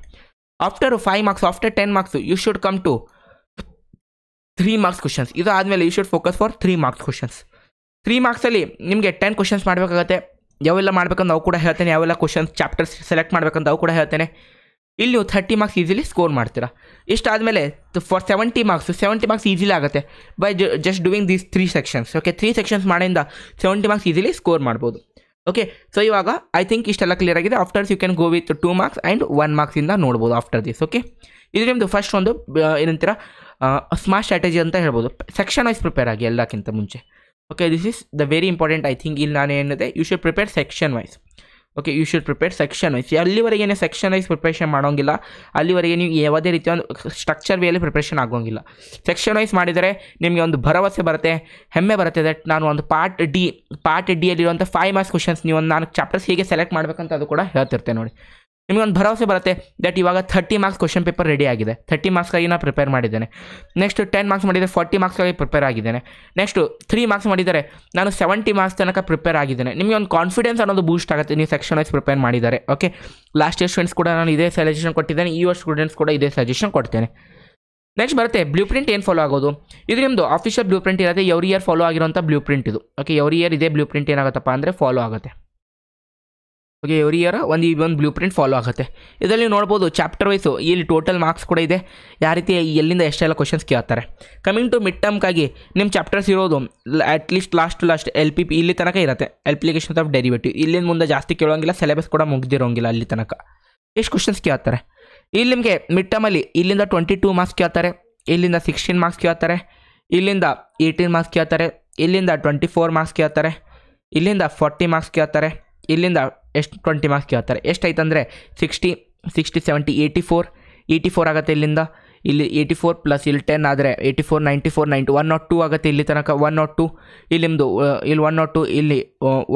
after five marks after ten marks you should come to three marks questions ಇದು ಆದಮೇಲೆ you should focus for three marks questions three ಮಾರ್ಕ್ಸಲ್ಲಿ ನಿಮಗೆ ten questions ಮಾಡಬೇಕಾಗತ್ತೆ ಯಾವೆಲ್ಲ ಮಾಡ್ಬೇಕಂತ ನಾವು ಕೂಡ ಹೇಳ್ತೇನೆ ಯಾವೆಲ್ಲ ಕ್ವಶನ್ಸ್ ಚಾಪ್ಟರ್ಸ್ ಸೆಲೆಕ್ಟ್ ಮಾಡ್ಬೇಕಂತ ನಾವು ಕೂಡ ಹೇಳ್ತೇನೆ ಇಲ್ಲಿ ನೀವು ಥರ್ಟಿ ಮಾರ್ಕ್ಸ್ ಈಸಿಲಿ ಸ್ಕೋರ್ ಮಾಡ್ತೀರಾ ಇಷ್ಟಾದಮೇಲೆ for seventy marks seventy marks easily ಆಗುತ್ತೆ by just doing these three sections okay three sections ಮಾಡಿಂದ ಸೆವೆಂಟಿ ಮಾರ್ಕ್ಸ್ ಈಸಿಲಿ ಸ್ಕೋರ್ ಮಾಡ್ಬೋದು ಓಕೆ ಸೊ ಇವಾಗ ಐ ಥಿಂಕ್ ಇಷ್ಟೆಲ್ಲ ಕ್ಲಿಯರ್ ಆಗಿದೆ afters you can go with two marks and one ಮಾರ್ಕ್ಸಿಂದ ನೋಡ್ಬೋದು after this okay ಇದು ನಿಮ್ಮದು ಫಸ್ಟ್ ಒಂದು ಏನಂತೀರ ಸ್ಮಾರ್ಟ್ ಸ್ಟ್ರಾಟಜಿ ಅಂತ ಹೇಳ್ಬೋದು ಸೆಕ್ಷನ್ ವೈಸ್ ಪ್ರಿಪೇರ್ ಆಗಿ ಎಲ್ಲಕ್ಕಿಂತ ಮುಂಚೆ okay this is the very important I think ಇಲ್ಲಿ ನಾನು ಏನಿದೆ you should prepare section wise okay you should prepare section wise ಅಲ್ಲಿವರೆಗೆ ಸೆಕ್ಷನ್ ವೈಸ್ ಪ್ರಿಪ್ರೇಷನ್ ಮಾಡೋಂಗಿಲ್ಲ ಅಲ್ಲಿವರೆಗೆ ನೀವು ಯಾವುದೇ ರೀತಿಯ ಒಂದು ಸ್ಟ್ರಕ್ಚರ್ ವೇಯಲ್ಲಿ ಪ್ರಿಪ್ರೇಷನ್ ಆಗೋಂಗಿಲ್ಲ ಸೆಕ್ಷನ್ ವೈಸ್ ಮಾಡಿದರೆ ನಿಮಗೆ ಒಂದು ಭರವಸೆ ಬರುತ್ತೆ ಹೆಮ್ಮೆ ಬರುತ್ತೆ ದಟ್ ನಾನು ಒಂದು ಪಾರ್ಟ್ ಡಿ ಪಾರ್ಟ್ ಡಿಯಲ್ಲಿರುವಂಥ ಫೈವ್ ಮಾರ್ಕ್ಸ್ ಕ್ವಶನ್ಸ್ ನೀವು ಒಂದು ನಾಲ್ಕು ಚಾಪ್ಟರ್ಸ್ ಹೇಗೆ ಸೆಲೆಕ್ಟ್ ಮಾಡಬೇಕಂತ ಅದು ಕೂಡ ಹೇಳ್ತಿರ್ತೇನೆ ನೋಡಿ ನಿಮಗೊಂದು ಭರವಸೆ ಬರುತ್ತೆ ದಟ್ ಇವಾಗ thirty marks question paper ready ಆಗಿದೆ ಥರ್ಟಿ ಮಾರ್ಕ್ಸ್ಗಾಗಿ ನಾನು ಪ್ರಿಪೇರ್ ಮಾಡಿದ್ದೇನೆ ನೆಕ್ಸ್ಟ್ ಟೆನ್ ಮಾರ್ಕ್ಸ್ ಮಾಡಿದರೆ ಫಾರ್ಟಿ ಮಾರ್ಕ್ಸ್ಗಾಗಿ ಪ್ರಿಪೇರ್ ಆಗಿದ್ದೇನೆ ನೆಕ್ಸ್ಟ್ ತ್ರೀ ಮಾರ್ಕ್ಸ್ ಮಾಡಿದರೆ ನಾನು ಸೆವೆಂಟಿ ಮಾರ್ಕ್ಸ್ ತನಕ ಪ್ರಿಪೇರ್ ಆಗಿದ್ದೇನೆ ನಿಮಗೆ ಒಂದು ಕಾನ್ಫಿಡೆನ್ಸ್ ಅನ್ನೋದು ಬೂಸ್ಟ್ ಆಗುತ್ತೆ ನೀವು ಸೆಕ್ಷನ್ ವೈಸ್ ಪ್ರಿಪೇರ್ ಮಾಡಿದ್ದಾರೆ ಓಕೆ ಲಾಸ್ಟ್ ಇಯರ್ ಸ್ಟೂಡೆಂಟ್ಸ್ ಕೂಡ ನಾನು ಇದೇ ಸಜೆಷನ್ ಕೊಟ್ಟಿದ್ದೇನೆ ಈ ವರ್ಷ ಸ್ಟೂಡೆಂಟ್ಸ್ ಕೂಡ ಇದೇ ಸಜೆಷನ್ ಕೊಡ್ತೇನೆ ನೆಕ್ಸ್ಟ್ ಬರುತ್ತೆ ಬ್ಲೂ ಪ್ರಿಂಟ್ ಏನು ಫಾಲೋ ಆಗೋದು ಇದು ನಿಮ್ಮದು ಆಫೀಷಿಯಲ್ ಬ್ಲೂ ಪ್ರಿಂಟ್ ಇರುತ್ತೆ ಎವ್ರಿ ಇಯರ್ ಫಾಲೋ ಆಗಿರೋಂಥ ಬ್ಲೂ ಪ್ರಿಂಟ್ ಇದು ಓಕೆ ಎವ್ರಿ ಇಯರ್ ಇದೇ ಬ್ಲೂ ಪ್ರಿಂಟ್ ಏನಾಗುತ್ತಪ್ಪ ಅಂದರೆ ಫಾಲೋ ಆಗುತ್ತೆ ಓಕೆ ಎವ್ರಿ ಇಯರ್ ಒಂದು ಈ ಒಂದು ಬ್ಲೂ ಪ್ರಿಂಟ್ ಫಾಲೋ ಆಗುತ್ತೆ ಇದರಲ್ಲಿ ನೋಡ್ಬೋದು ಚಾಪ್ಟರ್ ವೈಸು ಇಲ್ಲಿ ಟೋಟಲ್ ಮಾರ್ಕ್ಸ್ ಕೂಡ ಇದೆ ಯಾವ ರೀತಿ ಎಲ್ಲಿಂದ ಎಷ್ಟೆಲ್ಲ ಕ್ವಶನ್ಸ್ ಕೇಳ್ತಾರೆ ಕಮಿಂಗ್ ಟು ಮಿಡ್ ಟರ್ಮ್ಗಾಗಿ ನಿಮ್ಮ ಚಾಪ್ಟರ್ಸ್ ಇರೋದು at least last to last L P P ಇಲ್ಲಿ ತನಕ ಇರುತ್ತೆ ಅಪ್ಲಿಕೇಶನ್ಸ್ ಆಫ್ ಡೆರಿವೇಟಿವ್ ಇಲ್ಲಿಂದ ಮುಂದೆ ಜಾಸ್ತಿ ಕೇಳೋಂಗಿಲ್ಲ ಸಿಲೆಬಸ್ ಕೂಡ ಮುಗ್ದಿರೋಂಗಿಲ್ಲ ಅಲ್ಲಿ ತನಕ ಎಷ್ಟು ಕ್ವಶನ್ಸ್ ಕೇಳ್ತಾರೆ ಇಲ್ಲಿ ನಿಮಗೆ ಮಿಡ್ ಟರ್ಮಲ್ಲಿ ಇಲ್ಲಿಂದ ಟ್ವೆಂಟಿ ಟೂ ಮಾರ್ಕ್ಸ್ ಕೇಳ್ತಾರೆ ಇಲ್ಲಿಂದ ಸಿಕ್ಸ್ಟೀನ್ ಮಾರ್ಕ್ಸ್ ಕೇಳ್ತಾರೆ ಇಲ್ಲಿಂದ ಏಯ್ಟೀನ್ ಮಾರ್ಕ್ಸ್ ಕೇಳ್ತಾರೆ ಇಲ್ಲಿಂದ ಟ್ವೆಂಟಿ ಫೋರ್ ಮಾರ್ಕ್ಸ್ ಕೇಳ್ತಾರೆ ಇಲ್ಲಿಂದ ಫಾರ್ಟಿ ಮಾರ್ಕ್ಸ್ ಕೇಳ್ತಾರೆ ಇಲ್ಲಿಂದ ಎಷ್ಟು ಟ್ವೆಂಟಿ ಮಾರ್ಕ್ಸ್ ಕೇಳ್ತಾರೆ ಎಷ್ಟೈತೆ ಅಂದರೆ sixty sixty seventy eighty four eighty four ಆಗುತ್ತೆ ಇಲ್ಲಿಂದ ಇಲ್ಲಿ ಏಯ್ಟಿ ಫೋರ್ ಪ್ಲಸ್ ಇಲ್ಲಿ ಟೆನ್ ಆದರೆ eighty four ninety four ninety one naught two ಆಗುತ್ತೆ ಇಲ್ಲಿ ತನಕ ಒನ್ ನಾಟ್ ಟು ಇಲ್ಲಿ ಇಲ್ಲಿ ಒನ್ ನಾಟ್ ಟು ಇಲ್ಲಿ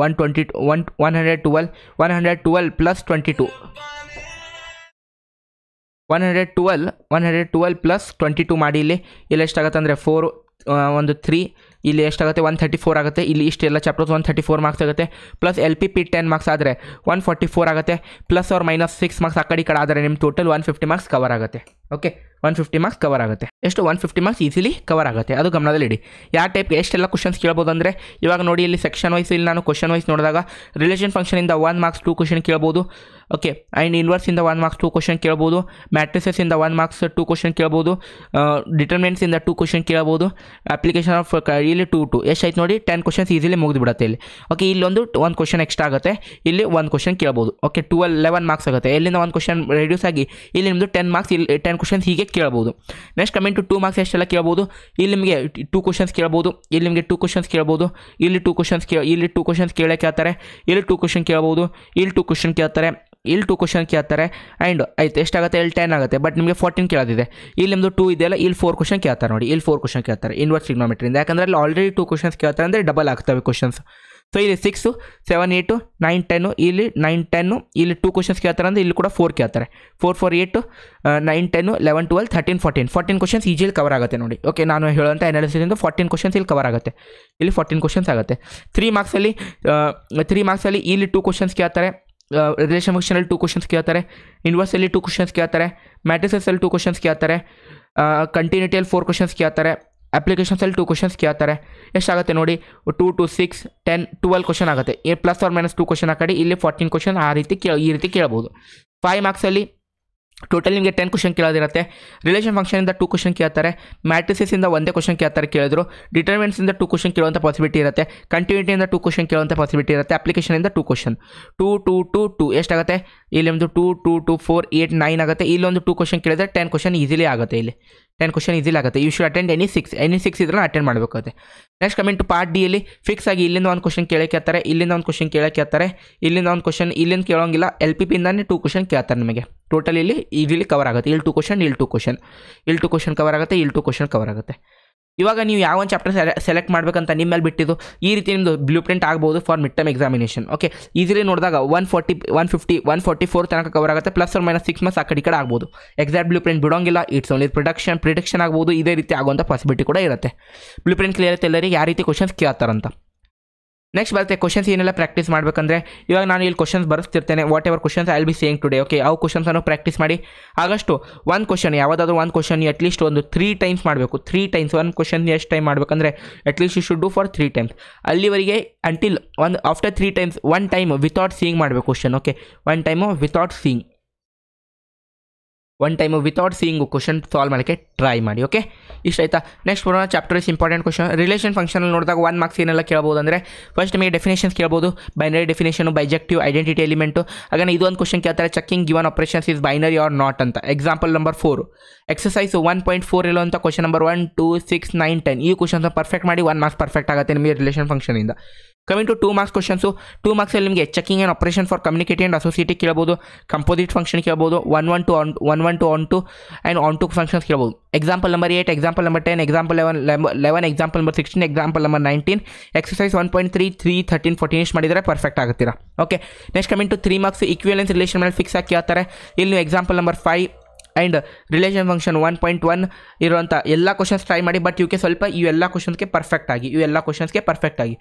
one twenty two one one hundred twelve one hundred twelve plus twenty two one hundred twelve one hundred twelve plus twenty two ಮಾಡಿ ಇಲ್ಲಿ ಇಲ್ಲಿ ಎಷ್ಟಾಗುತ್ತೆ ಅಂದರೆ ಫೋರ್ ಒಂದು ತ್ರೀ ಇಲ್ಲಿ ಎಷ್ಟಾಗುತ್ತೆ ಒನ್ ಥರ್ಟಿ ಫೋರ್ ಆಗುತ್ತೆ ಇಲ್ಲಿ ಇಷ್ಟೆಲ್ಲ chapters one thirty four marks ಆಗುತ್ತೆ plus L P P ten marks ಆದರೆ ಒನ್ ಫಾರ್ಟಿ ಫೋರ್ ಆಗುತ್ತೆ ಪ್ಲಸ್ ಅವ್ರ ಮೈನಸ್ ಸಿಕ್ಸ್ ಮಾರ್ಕ್ಸ್ ಆ ಕಡೆ ಕಡೆ ಆದರೆ ನಿಮ್ಮ total one fifty marks cover ಆಗುತ್ತೆ okay one fifty marks cover ಆಗುತ್ತೆ ಎಷ್ಟು one fifty marks easily cover ಆಗುತ್ತೆ ಅದು ಗಮನದಲ್ಲಿ ಇಡಿ ಯಾವ ಟೈಪ್ಗೆ ಎಷ್ಟೆಲ್ಲ ಕ್ವಶನ್ಸ್ ಕೇಳ್ಬೋದು ಅಂದರೆ ಇವಾಗ ನೋಡಿ ಇಲ್ಲಿ ಸೆಕ್ಷನ್ ವೈಸ್ ಇಲ್ಲಿ ನಾನು ಕ್ವಶನ್ ವೈಸ್ ನೋಡಿದಾಗ ರಿಲೇಷನ್ ಫಂಕ್ಷನಿಂದ ಒನ್ ಮಾರ್ಕ್ಸ್ ಟು ಕ್ವಶನ್ ಕೇಳ್ಬೋದು ಓಕೆ ಆ್ಯಂಡ್ ಇನ್ವರ್ಸಿಂದ ಒನ್ ಮಾರ್ಕ್ಸ್ ಟು ಕ್ವಶನ್ ಕೇಳ್ಬೋದು ಮ್ಯಾಟ್ರಿಸಸ್ಸಿಂದ ಒನ್ ಮಾರ್ಕ್ಸ್ ಟು ಕ್ವಶನ್ ಕೇಳ್ಬೋದು ಡಿಟರ್ಮೆನ್ಸಿಂದ ಟು ಕ್ವಶನ್ ಕೇಳ್ಬೋದು ಅಪ್ಲಿಕೇಶನ್ ಆಫ್ ಇಲ್ಲಿ ಟು ಟು ಎಷ್ಟಾಯ್ತು ನೋಡಿ ಟೆನ್ ಕ್ವಶನ್ಸ್ ಈಸಿಲಿ ಮುಗಿದ್ಬಿಡುತ್ತೆ ಇಲ್ಲಿ ಓಕೆ ಇಲ್ಲೊಂದು ಒಂದು ಕ್ವಶನ್ ಎಕ್ಸ್ಟ್ರಾ ಆಗುತ್ತೆ ಇಲ್ಲಿ ಒಂದು ಕ್ವಶನ್ ಕೇಳ್ಬೋದು ಓಕೆ ಟುವೆಲ್ ಲೆವೆನ್ ಮಾರ್ಕ್ಸ್ ಆಗುತ್ತೆ ಇಲ್ಲಿಂದ ಒಂದು ಕ್ವಶನ್ ರೆಡ್ಯೂಸ್ ಆಗಿ ಇಲ್ಲಿ ನಿಮ್ಮದು ಟೆನ್ ಮಾರ್ಕ್ಸ್ ಇಲ್ಲಿ ಟೆನ್ ಕ್ವಶನ್ಸ್ ಹೀಗೆ ಕೇಳ್ಬೋದು ನೆಕ್ಸ್ಟ್ ಟು ಟೂ ಮಾರ್ಕ್ಸ್ ಎಷ್ಟೆಲ್ಲ ಕೇಳ್ಬೋದು ಇಲ್ಲಿ ನಿಮಗೆ ಟೂ ಕ್ವಶನ್ಸ್ ಕೇಳ್ಬೋದು ಇಲ್ಲಿ ನಿಮಗೆ ಟೂ ಕ್ವಶನ್ಸ್ ಕೇಳ್ಬೋದು ಇಲ್ಲಿ ಟೂ ಕ್ವಶನ್ಸ್ ಕೇಳ ಇಲ್ಲಿ ಟೂ ಕ್ವಶನ್ಸ್ ಕೇಳೋಕೆ ಕೇಳ್ತಾರೆ ಇಲ್ಲಿ ಟೂ ಕ್ವಶನ್ ಕೇಳ್ಬೋದು ಇಲ್ಲಿ ಟೂ ಕ್ವಶನ್ ಕೇಳ್ತಾರೆ ಇಲ್ಲಿ ಟೂ ಕ್ವಶನ್ ಕೇಳ್ತಾರೆ ಆ್ಯಂಡ್ ಆಯ್ತು ಎಷ್ಟಾಗುತ್ತೆ ಇಲ್ಲಿ ಟೆನ್ ಆಗುತ್ತೆ ಬಟ್ ನಿಮಗೆ ಫೋರ್ಟೀನ್ ಕೇಳೋದಿದೆ ಇಲ್ಲಿ ನಿಮ್ಮದು ಟೂ ಇದೆಯಲ್ಲ ಇಲ್ಲಿ ಫೋರ್ ಕ್ವಶನ್ ಕೇಳ್ತಾರೆ ನೋಡಿ ಇಲ್ಲಿ ಫೋರ್ ಕ್ವಶನ್ ಕೇಳ್ತಾರೆ ಇನ್ವರ್ಸ್ ಸಿಗ್ನೋಮೆಟ್ರಿಂದ ಯಾಕಂದರೆ ಅಲ್ಲಿ ಆಲ್ರೆಡಿ ಟೂ ಕ್ವಶನ್ಸ್ ಕೇಳ್ತಾರೆ ಅಂದರೆ ಡಬಲ್ ಆಗ್ತವೆ ಕ್ವಶನ್ಸ್ ಸೊ ಇಲ್ಲಿ six seven eight nine ten ಇಲ್ಲಿ ನೈನ್ ಟೆನ್ನು ಇಲ್ಲಿ ಟೂ ಕ್ವಶನ್ಸ್ ಕೇಳ್ತಾರೆ ಅಂದರೆ ಇಲ್ಲಿ ಕೂಡ ಫೋರ್ ಕೇಳ್ತಾರೆ four four eight nine ten eleven twelve thirteen fourteen fourteen questions easily cover ಆಗುತ್ತೆ ನೋಡಿ ಓಕೆ ನಾನು ಹೇಳುವಂಥ ಅನಾಲಿಸಿಂದ ಫೋರ್ಟೀನ್ ಕ್ವಶನ್ಸ್ ಇಲ್ಲಿ ಕವರ್ ಆಗುತ್ತೆ ಇಲ್ಲಿ ಫೋರ್ಟೀನ್ ಕ್ವಶನ್ಸ್ ಆಗುತ್ತೆ ತ್ರೀ ಮಾರ್ಕ್ಸಲ್ಲಿ ತ್ರೀ ಮಾರ್ಕ್ಸಲ್ಲಿ ಇಲ್ಲಿ ಟೂ ಕ್ವಶನ್ಸ್ ಕೇಳ್ತಾರೆ ರಿಲೇಷನ್ ಫಂಕ್ಷನಲ್ಲಿ ಟೂ ಕ್ವಶನ್ಸ್ ಕೇಳ್ತಾರೆ ಇನ್ವರ್ಸಲ್ಲಿ ಟೂ ಕ್ವಶನ್ಸ್ ಕೇಳ್ತಾರೆ ಮ್ಯಾಟ್ರಿಸಸ್ಸಲ್ಲಿ ಟೂ ಕ್ವಶನ್ಸ್ ಕೇಳ್ತಾರೆ ಕಂಟಿನ್ಯೂಟಿಯಲ್ಲಿ ಫೋರ್ ಕ್ವಶನ್ಸ್ ಕೇಳ್ತಾರೆ ಅಪ್ಲಿಕೇಶನ್ ಅಲ್ಲಿ ಟೂ ಕ್ವಶನ್ಸ್ ಕೇಳ್ತಾರೆ ಎಷ್ಟಾಗುತ್ತೆ ನೋಡಿ two two six ten twelve question ಆಗುತ್ತೆ plus or minus two question ಆ ಇಲ್ಲಿ ಫಾರ್ಟೀನ್ ಕ್ವಶನ್ ಆ ರೀತಿ ಕೇಳಿ ಈ ರೀತಿ ಕೇಳ್ಬೋದು ಫೈವ್ ಮಾರ್ಕ್ಸಲ್ಲಿ ಟೋಟಲ್ ನಿಮಗೆ ಟೆನ್ ಕ್ವಶನ್ ಕೇಳೋದಿರುತ್ತೆ ರಿಲೇಷನ್ ಫಂಕ್ಷನಿಂದ ಟು ಕ್ವಶನ್ ಕೇಳ್ತಾರೆ ಮ್ಯಾಟ್ರಿಸಿಂದ ಒಂದೇ ಕ್ವಶನ್ ಕೇಳ್ತಾರೆ ಕೇಳಿದ್ರು ಡಿಟರ್ಮೆಂಟ್ಸಿಂದ ಟೂ ಕ್ವಶನ್ ಕೇಳುವಂಥ ಪಾಸಿಬಿಲಿಟಿ ಇರುತ್ತೆ ಕಂಟಿನ್ಯೂಟಿಯಿಂದ ಟು ಕ್ವಶನ್ ಕೇಳುವಂಥ ಪಾಸಿಬಿಲಿಟಿ ಇರುತ್ತೆ ಅಪ್ಲಿಕೇಶನಿಂದ two question two two two two ಎಷ್ಟಾಗುತ್ತೆ ಇಲ್ಲಿ ಒಂದು two two two four eight nine ಆಗುತ್ತೆ ಇಲ್ಲೊಂದು ಟೂ ಕ್ವಶನ್ ಕೇಳಿದ್ರೆ ಟೆನ್ ಕ್ವಶನ್ ಈಸಿಲಿ ಆಗುತ್ತೆ ಇಲ್ಲಿ ಟೆನ್ ಕ್ವಶನ್ ಈಸಿಲಿ ಆಗುತ್ತೆ you should attend any six any six ಇದ್ರೂ ಅಟೆಂಡ್ ಮಾಡಬೇಕಾಗುತ್ತೆ ನೆಕ್ಸ್ಟ್ ಕಮಿಂಗ್ ಟು ಪಾರ್ಟ್ ಅಲ್ಲಿ ಫಿಕ್ಸ್ ಆಗಿ ಇಲ್ಲಿಂದ ಒಂದು ಕ್ವಶನ್ ಕೇಳಕ್ಕೆ ಇಲ್ಲಿಂದ ಒಂದು ಕ್ವಶನ್ ಕೇಳಕ್ಕೆ ಇಲ್ಲಿಂದ ಒಂದು ಕ್ವಶನ್ ಇಲ್ಲಿಂದ ಕೇಳೋಂಗಿಲ್ಲ L P two two question ಕೇಳ್ತಾರೆ ನಿಮಗೆ ಟೋಟಲ್ ಇಲ್ಲಿ ಈಸಿಲಿ ಕವರ್ ಆಗುತ್ತೆ ಇಲ್ಲಿ ಟು ಕ್ವಶನ್ ಇಲ್ಲಿ ಟು ಕ್ವಶನ್ ಇಲ್ಲಿ ಟು ಕ್ವಶನ್ ಕವರ್ ಆಗುತ್ತೆ ಇಲ್ಲಿ ಟು ಕ್ವಶನ್ ಕವರ್ ಆಗುತ್ತೆ ಇವಾಗ ನೀವು ಯಾವ ಒಂದು ಚಾಪ್ಟರ್ ಸೆಲೆಕ್ಟ್ ಮಾಡಬೇಕಂತ ನಿಮ್ಮ ಮೇಲೆ ಬಿಟ್ಟಿದ್ದು ಈ ರೀತಿ ನಿಮ್ಮದು ಬ್ಲೂ ಪ್ರಿಂಟ್ ಆಗ್ಬೋದು for mid term examination okay easily ನೋಡಿದಾಗ one forty one fifty one forty four ತನಕ ಕವರ್ ಆಗುತ್ತೆ plus or minus six months ಆ ಕಡೆ ಕಡೆ ಆಗ್ಬೋದು ಎಕ್ಸಾಕ್ಟ್ ಬ್ಲೂ ಪ್ರಿಂಟ್ ಬಿಡೋಂಗಿಲ್ಲ ಇಟ್ಸ್ ಓನ್ಲಿ ಪ್ರೊಡಕ್ಷನ್ ಪ್ರಿಡಕ್ಷನ್ ಆಗ್ಬೋದು ಇದೇ ರೀತಿ ಆಗುವಂಥ ಪಾಸಿಬಿಲಿಟಿ ಕೂಡ ಇರುತ್ತೆ ಬ್ಲೂ ಪ್ರಿಂಟ್ ಕ್ಲಿಯರ್ ಎಲ್ಲರಿಗೆ ಯಾವ ರೀತಿ ಕ್ವಶನ್ಸ್ ಕೇಳ್ತಾರಂತ ನೆಕ್ಸ್ಟ್ ಬರುತ್ತೆ ಕ್ವಶನ್ಸ್ ಏನೆಲ್ಲ ಪ್ರಾಕ್ಟೀಸ್ ಮಾಡಬೇಕಂದ್ರೆ ಇವಾಗ ನಾನು ಇಲ್ಲಿ ಕ್ವಶನ್ಸ್ ಬರೆಸ್ತಿರ್ತೇನೆ whatever questions I be saying today okay ಯಾವ ಕ್ವಶನ್ಸನ್ನು ಪ್ರಾಕ್ಟೀಸ್ ಮಾಡಿ ಆಗಷ್ಟು ಒಂದು ಕ್ವಶನ್ ಯಾವುದಾದ್ರೂ ಒಂದು ಕ್ವಶನ್ ಲೀಸ್ಟ್ ಒಂದು ತ್ರೀ ಟೈಮ್ಸ್ ಮಾಡಬೇಕು ತ್ರೀ ಟೈಮ್ಸ್ ಒನ್ ಕ್ವಶನ್ ಎಷ್ಟು ಟೈಮ್ ಮಾಡಬೇಕಂದ್ರೆ at least you should do for three times ಅಲ್ಲಿವರೆಗೆ ಅಂಟಿಲ್ ಒಂದು after three times one time without seeing ಮಾಡಬೇಕು question okay one time without seeing one time without seeing question solve ಮಾಡೋಕ್ಕೆ try ಮಾಡಿ okay ಇಷ್ಟ ಆಯಿತಾ next ಬರೋಣ chapter is important question relation function ನೋಡಿದಾಗ one marks ಏನೆಲ್ಲ ಕೇಳ್ಬೋದು ಅಂದರೆ ಫಸ್ಟ್ ನಿಮಗೆ ಡೆಫಿನೇಷನ್ಸ್ ಕೇಳ್ಬೋದು binary definition bijective identity element ಹಾಗೆ ಇದೊಂದು ಕ್ವಶನ್ ಕೇಳ್ತಾರೆ checking given operations is binary or not ಅಂತ example number four exercise one point four ಇರುವಂಥ question number one two six nine ten ಈ ಕ್ವಶನ್ಸ್ ಪರ್ಫೆಕ್ಟ್ ಮಾಡಿ one marks perfect ಆಗುತ್ತೆ ನಿಮಗೆ relation ಫಂಕ್ಷನಿಂದ coming to two marks questions two ಮಾರ್ಕ್ಸಲ್ಲಿ ನಿಮಗೆ checking and operation for commutativity and ಅಸೋಸಿಯೇಟಿಗೆ ಕೇಳ್ಬೋದು ಕಂಪೋಸಿಟ್ ಫಂಕ್ಷನ್ ಕೇಳ್ಬೋದು one one to on one one to onto and onto functions ಕೇಳ್ಬೋದು example number eight example number ten example eleven eleven example number sixteen example number nineteen exercise one point three three thirteen fourteen ಇಷ್ಟು ಮಾಡಿದರೆ perfect ಆಗುತ್ತೀರಾ okay next coming to three marks ಈಕ್ವಿಲೆನ್ಸ್ relation ಮೇಲೆ fix ಆಗಿ ಕೇಳ್ತಾರೆ ಇಲ್ಲಿ ನೀವು example number five and relation function one point one ಇರುವಂಥ ಎಲ್ಲ ಕ್ವಶನ್ಸ್ ಟ್ರೈ ಮಾಡಿ ಬಟ್ ಇವಕ್ಕೆ ಸ್ವಲ್ಪ ಇವೆಲ್ಲ ಕ್ವಶನ್ಸ್ಗೆ ಪರ್ಫೆಕ್ಟ್ ಆಗಿ ಇವೆಲ್ಲ ಕ್ವಶನ್ಸ್ಗೆ ಪರ್ಫೆಕ್ಟ್ ಆಗಿ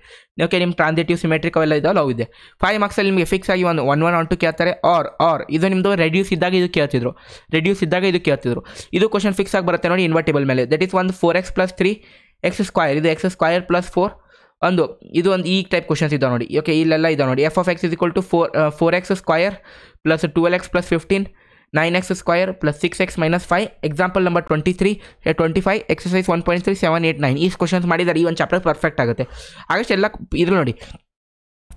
ಓಕೆ ನಿಮ್ಮ ಟ್ರಾನ್ಸಿಟಿವ್ ಸಿಮೆಟ್ರಿಕ್ ಅವೆಲ್ಲ ಇದೆ ಲವ್ ಇದೆ ಫೈವ್ ಮಾರ್ಕ್ಸಲ್ಲಿ ನಿಮಗೆ ಫಿಕ್ಸ್ ಆಗಿ ಒಂದು ಒನ್ ಒನ್ ಒನ್ ಟು ಕೇಳ್ತಾರೆ ಆರ್ ಆರ್ ಇದು ನಿಮ್ಮದು ರೆಡ್ಯೂಸ್ ಇದ್ದಾಗ ಇದು ಕೇಳ್ತಿದ್ರು ರೆಡ್ಯೂಸ್ ಇದ್ದಾಗ ಇದು ಕೇಳ್ತಿದ್ರು ಇದು ಕ್ವಶನ್ ಫಿಕ್ಸ್ ಆಗಿ ಬರುತ್ತೆ ನೋಡಿ ಇನ್ವರ್ಟೇಬಲ್ ಮೇಲೆ ದಟ್ ಇಸ್ ಒಂದು four x plus three x square ಇದು ಎಕ್ಸ್ ಸ್ಕ್ವೈರ್ ಪ್ಲಸ್ ಫೋರ್ ಒಂದು ಇದು ಒಂದು ಈ ಟೈಪ್ ಕ್ವಶನ್ಸ್ ಇದ್ದಾವೆ ನೋಡಿ ಓಕೆ ಇಲ್ಲೆಲ್ಲ ಇದಾವೆ ನೋಡಿ F of x is equal to four four x square plus twelve x plus fifteen nine x x plus six 6x minus 5 example number twenty three twenty five exercise one point three seven eight nine ಈ questions ಮಾಡಿದ್ದಾರೆ ಈ ಒಂದು chapter perfect ಆಗುತ್ತೆ August ಎಲ್ಲ ಇದು ನೋಡಿ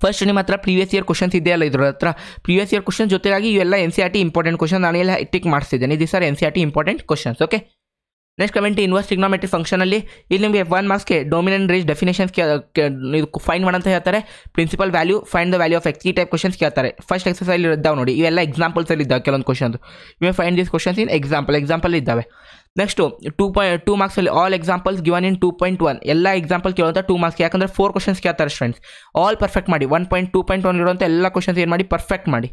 first ನಿಮ್ಮ ಹತ್ರ ಪ್ರೀವಿಯಸ್ ಇರ್ ಕ್ವಶನ್ಸ್ ಇದೆಯಲ್ಲ ಇದ್ರ ಹತ್ರ ಪ್ರೀವಿಯಸ್ ಇಯರ್ ಕ್ವಶನ್ ಜೊತೆಗಾಗಿ ಇವೆಲ್ಲ N C R T important question ಎಲ್ಲ ಟಿಕ್ ಮಾಡಿಸಿದ್ದೇನೆ ಇದು sir N C R T important questions okay next comment inverse function ಫಂಕ್ಷನಲ್ಲಿ ಇಲ್ಲಿ ನಿಮಗೆ ಒನ್ ಮಾರ್ಕ್ಸ್ಗೆ ಡೊಮಿನೆಂಟ್ ರೇಂಜ್ ಡೆಫಿನೇಷನ್ಸ್ ಇದು ಫೈನ್ ಮಾಡಂತ ಹೇಳ್ತಾರೆ principal value find the value of x ಈ ಟೈಪ್ ಕ್ವಶನ್ಸ್ ಕೇಳ್ತಾರೆ ಫಸ್ಟ್ ಎಕ್ಸಸೈಸ್ ಇದ್ದಾವೆ ನೋಡಿ ಇವೆಲ್ಲ ಎಕ್ಸಾಂಪಲ್ಸಲ್ಲಿ ಇದ್ದಾವೆ ಕೆಲವೊಂದು ಕ್ವಶನ್ಸ್ ಇವೆ find these questions in example example ಇದ್ದಾವೆ next two point two ಮಾರ್ಕ್ಸಲ್ಲಿ all examples given in two point one ಎಲ್ಲ ಎಕ್ಸಾಂಪಲ್ ಕೇಳುವಂಥ ಟೂ ಮಾರ್ಕ್ಸ್ ಯಾಕಂದ್ರೆ ಫೋರ್ ಕ್ವಶನ್ಸ್ ಕೇಳ್ತಾರೆ ಸ್ಟ್ರೆಂಡ್ಸ್ ಆಲ್ ಪರ್ಫೆಕ್ಟ್ ಮಾಡಿ one point two point one ಇರುವಂಥ ಎಲ್ಲ questions ಏನು ಮಾಡಿ ಪರ್ಫೆಕ್ಟ್ ಮಾಡಿ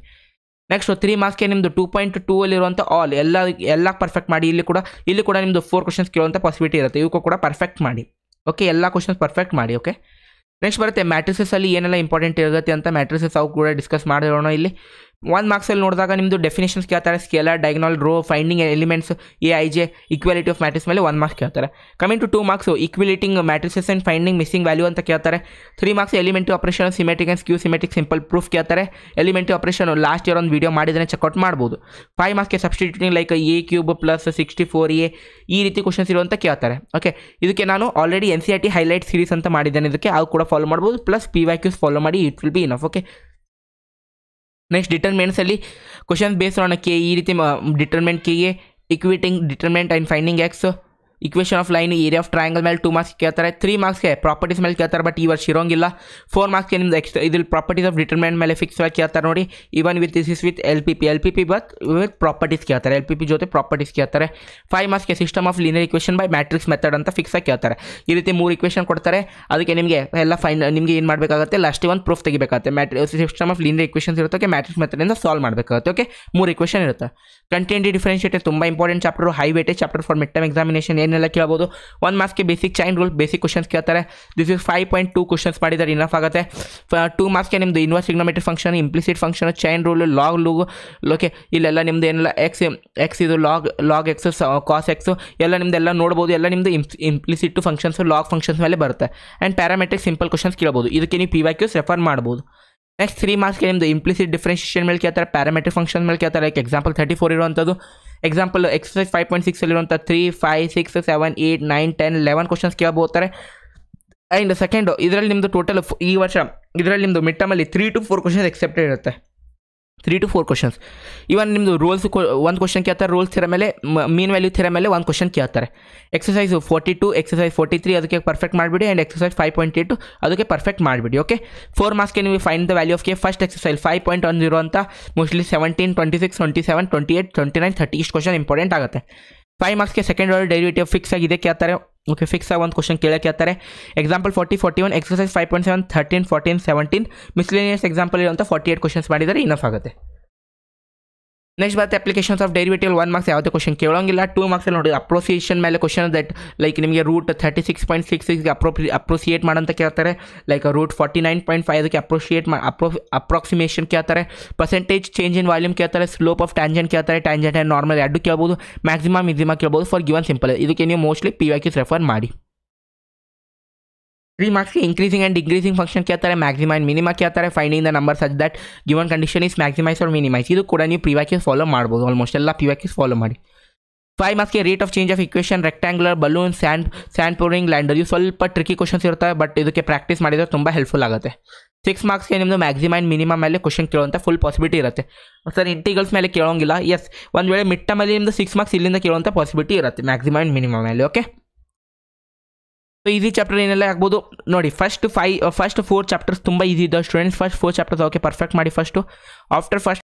ನೆಕ್ಸ್ಟ್ ತ್ರೀ ಮಾರ್ಕ್ಸ್ಗೆ ನಿಮ್ಮದು ಟೂ ಪಾಯಿಂಟ್ ಟೂ ಅಲ್ಲಿರುವಂಥ ಆಲ್ ಎಲ್ಲ ಎಲ್ಲ ಪರ್ಫೆಕ್ಟ್ ಮಾಡಿ ಇಲ್ಲಿ ಕೂಡ ಇಲ್ಲಿ ಕೂಡ ನಿಮ್ಮದು ಫೋರ್ ಕ್ವಶನ್ಸ್ ಕೇಳುವಂಥ ಪಾಸಿಬಿಲಿಟಿ ಇರುತ್ತೆ ಇವಕ್ಕೂ ಕೂಡ ಪರ್ಫೆಕ್ಟ್ ಮಾಡಿ ಓಕೆ ಎಲ್ಲ ಕ್ವಶನ್ಸ್ ಪರ್ಫೆಕ್ಟ್ ಮಾಡಿ ಓಕೆ ನೆಕ್ಸ್ಟ್ ಬರುತ್ತೆ ಮ್ಯಾಟ್ರಿಸಸ್ ಅಲ್ಲಿ ಏನೆಲ್ಲ ಇಂಪಾರ್ಟೆಂಟ್ ಇರುತ್ತೆ ಅಂತ ಮ್ಯಾಟ್ರಿಸಸ್ ಅವು ಕೂಡ ಡಿಸ್ಕಸ್ ಮಾಡಿರೋಣ ಇಲ್ಲಿ ಒನ್ ಮಾರ್ಕ್ಸಲ್ಲಿ ನೋಡಿದಾಗ ನಿಮ್ಮದು ಡೆಫಿನೇಷನ್ಸ್ ಕೇಳ್ತಾರೆ scalar diagonal row finding elements A I J equality of matrix ಮೇಲೆ ಒನ್ ಮಾರ್ಕ್ಸ್ ಕೇಳ್ತಾರೆ coming to two marks equating matrices and finding missing value ಅಂತ ಕೇಳ್ತಾರೆ three marks element operation symmetric and skew symmetric simple proof ಕೇಳ್ತಾರೆ element operation last year ಒಂದು video ಮಾಡಿದರೆ check out ಮಾಡ್ಬೋದು five ಮಾರ್ಕ್ಸ್ಗೆ substituting like A cube plus sixty four A ಈ ರೀತಿ questions ಇರುವಂತ ಕೇಳ್ತಾರೆ ಓಕೆ ಇದಕ್ಕೆ ನಾನು already N C R T highlight series ಅಂತ ಮಾಡಿದ್ದೇನೆ ಇದಕ್ಕೆ ಅವು ಕೂಡ ಫಾಲೋ ಮಾಡ್ಬೋದು plus P Y Qs follow ಮಾಡಿ it will be enough okay next ಡಿಟರ್ಮೆಂಟ್ಸಲ್ಲಿ ಕ್ವಶನ್ ಬೇಸ್ ಮಾಡೋಣ ಕೆ ಈ ರೀತಿ ಡಿಟರ್ಮೆಂಟ್ ಕೆಗೆ equating determinant and finding x equation of line area of triangle ಮೇಲೆ ಟೂ ಮಾರ್ಕ್ಸ್ ಕೇಳ್ತಾರೆ ತ್ರೀ ಮಾರ್ಕ್ಸ್ಗೆ ಪ್ರಾಪರ್ಟೀಸ್ ಮೇಲೆ ಕೇಳ್ತಾರೆ ಬಟ್ ಈ ವರ್ಷ ಇರೋಂಗಿಲ್ಲ ಫೋರ್ ಮಾರ್ಕ್ಸ್ಗೆ ನಿಮ್ದು ಎಕ್ಸ್ಟ್ರಾ ಇದ್ರಲ್ಲಿ ಪ್ರಾಪರ್ಟೀಸ್ ಆಫ್ ಡಿಟರ್ಮೆಂಟ್ ಮೇಲೆ ಫಿಕ್ಸ್ ಆಗಿ ಕೇಳ್ತಾರೆ ನೋಡಿ even with this is with L P P L P P both with properties ಕೇಳ್ತಾರೆ ಎಲ್ ಪಿ ಪಿ ಜೊತೆ ಪ್ರಾಪರ್ಟೀಸ್ ಕೇಳ್ತಾರೆ ಫೈವ್ ಮಾರ್ಕ್ಸ್ಗೆ system of linear equation by matrix method ಅಂತ ಫಿಕ್ಸ್ ಆಗಿ ಕೇಳ್ತಾರೆ ಈ ರೀತಿ ಮೂರು ಇಕ್ವೇಷನ್ ಕೊಡ್ತಾರೆ ಅದಕ್ಕೆ ನಿಮಗೆ ಎಲ್ಲ ಫೈನ್ ನಿಮಗೆ ಏನು ಮಾಡಬೇಕಾಗುತ್ತೆ ಲಾಸ್ಟಿಗೆ ಒಂದು ಪ್ರೂಫ್ ತೆಗಿಬೇಕಾಗುತ್ತೆ ಮ್ಯಾಟ್ರಿ ಸಿಸ್ಟಮ್ ಆಫ್ ಲೀನಿಯರ್ ಇಕ್ವೇಷನ್ಸ್ ಇರುತ್ತೆ ಮ್ಯಾಟ್ರಿಕ್ಸ್ ಮೆಥಡಿಂದ ಸಾಲ್ವ್ ಮಾಡಬೇಕಾಗುತ್ತೆ ಓಕೆ ಮೂರು ಇಕ್ವೇಷನ್ ಇರುತ್ತೆ ಕಂಟೆಂಟ್ ಡಿಫ್ರೆನ್ಷಿಯೇಟ್ ತುಂಬ ಇಂಪಾರ್ಟೆಂಟ್ ಚಾಪ್ಟರ್ ಹೈ ವೇಟೆ chapter for mid time examination ಇದನ್ನೆಲ್ಲ ಕೇಳ್ಬೋದು ಒನ್ ಮಾರ್ಕ್ಸ್ಗೆ basic chain rule basic questions ಕೇಳ್ತಾರೆ this is five point two questions ಮಾಡಿದರೆ ಇನಫ್ ಆಗುತ್ತೆ ಟೂ ಮಾರ್ಕ್ಸ್ಗೆ ನಿಮ್ದು inverse trigonometry function implicit function chain rule log ಲೂಗು ಓಕೆ ಇಲ್ಲೆಲ್ಲ ನಿಮ್ದು ಏನೆಲ್ಲ ಎಕ್ಸ್ ಎಕ್ಸ್ ಇದು log log x cos x ಎಲ್ಲ ನಿಮ್ಮದೆಲ್ಲ ನೋಡಬಹುದು ಎಲ್ಲ ನಿಮ್ದು ಇಂಪ್ಲಿಸಿಟ್ ಫಂಕ್ಷನ್ಸ್ ಲಾಗ್ ಫಂಕ್ಷನ್ಸ್ ಮೇಲೆ ಬರುತ್ತೆ ಆ್ಯಂಡ್ ಪ್ಯಾರಾಮೆಟ್ರಿಕ್ ಸಿಂಪಲ್ ಕ್ವಶನ್ಸ್ ಕೇಳ್ಬೋದು ಇದಕ್ಕೆ ನೀವು ಪಿ ವೈ ಕ್ಯೂಸ್ ರೆಫರ್ ಮಾಡಬಹುದು नेक्स्ट थ्री मार्क्स के लिए इंप्लिसिट डिफ्रेंशिएशन में क्या ಪ್ಯಾರಾಮೆಟ್ರಿಕ್ ಫಂಕ್ಷನ್ ಮೇಲೆ ಕೇಳ್ತಾರೆ ಲೈಕ್ ಎಕ್ಸಾಂಪಲ್ ತರ್ಟಿ ಫೋರ್ ಇರುವಂಥದ್ದು example exercise five point six ಇರುವಂಥ three five six seven eight nine ten eleven questions ಕೇಳಬೋಗ್ತಾರೆ ಆ್ಯಂಡ್ ಸೆಕೆಂಡು ಇದರಲ್ಲಿ ನಿಮ್ಮದು ಟೋಟಲ್ ಈ ವರ್ಷ ಇದರಲ್ಲಿ ನಿಮ್ಮದು ಮಿಡ್ ಟರ್ಮಲ್ಲಿ three to four questions expected ಇರುತ್ತೆ 3 to 4 क्वेश्चंस इवन निम रूल्स वन क्वेश्चन ಕೇಳ್ತಾರೆ ರೂಲ್ಸ್ ಥಿಯರಮಲ್ಲಿ ಮೀನ್ ವ್ಯಾಲ್ಯೂ ಥಿಯರಮಲ್ಲಿ ಒಂದು क्वेश्चन ಕೇಳ್ತಾರೆ एक्सरसाइज 42 एक्सरसाइज 43 ಅದಕ್ಕೆ ಪರ್ಫೆಕ್ಟ್ ಮಾಡ್ಬಿಡಿ ಅಂಡ್ एक्सरसाइज 5.8 ಅದಕ್ಕೆ ಪರ್ಫೆಕ್ಟ್ ಮಾಡ್ಬಿಡಿ ಓಕೆ 4 ಮಾರ್ಕ್ಸ್ ಗೆ ನೀವು ಫೈಂಡ್ ದಿ ವ್ಯಾಲ್ಯೂ ಆಫ್ ಕ ಫಸ್ಟ್ एक्सरसाइज 5.10 ಅಂತ मोस्टली 17 26 27 28 29 30 ಈ क्वेश्चन ಇಂಪಾರ್ಟೆಂಟ್ ಆಗುತ್ತೆ 5 ಮಾರ್ಕ್ಸ್ ಗೆ ಸೆಕೆಂಡ್ ಆರ್ ಡেরিವೇಟಿವ್ ಫಿಕ್ಸ್ ಆಗಿದೆ ಕೇಳ್ತಾರೆ ಓಕೆ ಫಿಕ್ಸ್ ಆಗ ಒಂದು ಕ್ವೆಶ್ಚನ್ ಕೇಳೆ ಕೇಳ್ತಾರೆ एग्जांपल 40 41 ಎಕ್ಸರ್ಸೈಸ್ 5.7 13 14 17 ಮಿಕ್ಲೇನಿಯಸ್ एग्जांपल ಇರುವಂತ 48 ಕ್ವೆಶ್ಚನ್ಸ್ ಮಾಡಿದರೆ ಇನಫ್ ಆಗುತ್ತೆ नेक्स्ट बात application of derivative one marks यहाँ क्वेश्चन केवल टू मार्क्स नोड़ी अप्रोसियेशन मेले क्वेश्चन दट लाइक निम्बे root thirty six point six अप्रो अप्रोसियेट मत कहते like root forty nine point five के अप्रोसियेट अप्रो अप्रॉक्सीमेशन कहते पर्सेंटेज चेंज इन वॉल्यूम क्या स्लोप आफ टैंजेंट कहते टैंजेंट एंड नॉर्मल एडू कहो मैक्सीम मिजिम कहो फॉर गिवन सिंपल इतनी मोस्टली पी वैक्यूस रेफर मारी ತ್ರೀ ಮಾರ್ಕ್ಸ್ಗೆ के ಆ್ಯಂಡ್ एंड ಫಂಕ್ಷನ್ ಕೇಳ್ತಾರೆ क्या आता है maxima and the number such that given condition is maximise or minimise ಇದು ಕೂಡ ನೀವು ಪ್ರಿವ್ಯಾಕ್ಯೂಸ್ ಫಾಲೋ ಮಾಡ್ಬೋದು ಆಲ್ಮೋಸ್ಟ್ ಎಲ್ಲ ಪ್ರಿವ್ಯಾಕ್ಯೂಸ್ ಫಾಲೋ ಮಾಡಿ ಫೈವ್ ಮಾರ್ಕ್ಸ್ಗೆ rate of change of equation rectangular balloon sand sand pouring ladder ಇವು ಸ್ವಲ್ಪ ಟ್ರಿಕಿ ಕ್ವಶನ್ಸ್ ಇರುತ್ತೆ ಬಟ್ ಇದಕ್ಕೆ ಪ್ರಾಕ್ಟೀಸ್ ಮಾಡಿದರೆ ತುಂಬ ಹೆಲ್ಪ್ಫುಲ್ ಆಗುತ್ತೆ ಸಿಕ್ಸ್ ಮಾರ್ಕ್ಸ್ಗೆ ನಿಮ್ಮದು ಮ್ಯಾಕ್ಸಿಮ ಮಿನಿಮಮ್ ಮೇಲೆ ಕ್ವಶನ್ ಕೇಳುವಂಥ ಫುಲ್ ಪಾಸಿಬಿಲಿಟಿ ಇರುತ್ತೆ ಸರ್ ಇಂಟಿಗಲ್ಸ್ ಮೇಲೆ ಕೇಳೋಂಗಿಲ್ಲ ಎಸ್ ಒಂದು ವೇಳೆ ಮಿಡ್ ಟಮಲ್ಲಿ ನಿಮ್ಮದು ಸಿಕ್ಸ್ ಮಾರ್ಕ್ಸ್ ಇಲ್ಲಿಂದ ಕೇಳುವಂಥ ಪಾಸಿಬಿಲಿಟಿ ಇರುತ್ತೆ ಮ್ಯಾಕ್ಸಿಮ ಆ್ಯಂಡ್ ಮಿನಿಮಮ್ ಮೇಲೆ ಓಕೆ ಸೊ ಈಸಿ ಚಾಪ್ಟರ್ ಏನೆಲ್ಲ ಆಗ್ಬೋದು ನೋಡಿ ಫಸ್ಟ್ ಫೈ ಫಸ್ಟ್ ಫೋರ್ ಚಾಪ್ಟರ್ಸ್ ತುಂಬ ಈಸಿ ಇದ್ದಾವೆ students first four chapters okay perfect ಮಾಡಿ ಫಸ್ಟು ಆಫ್ಟರ್ ಫಸ್ಟ್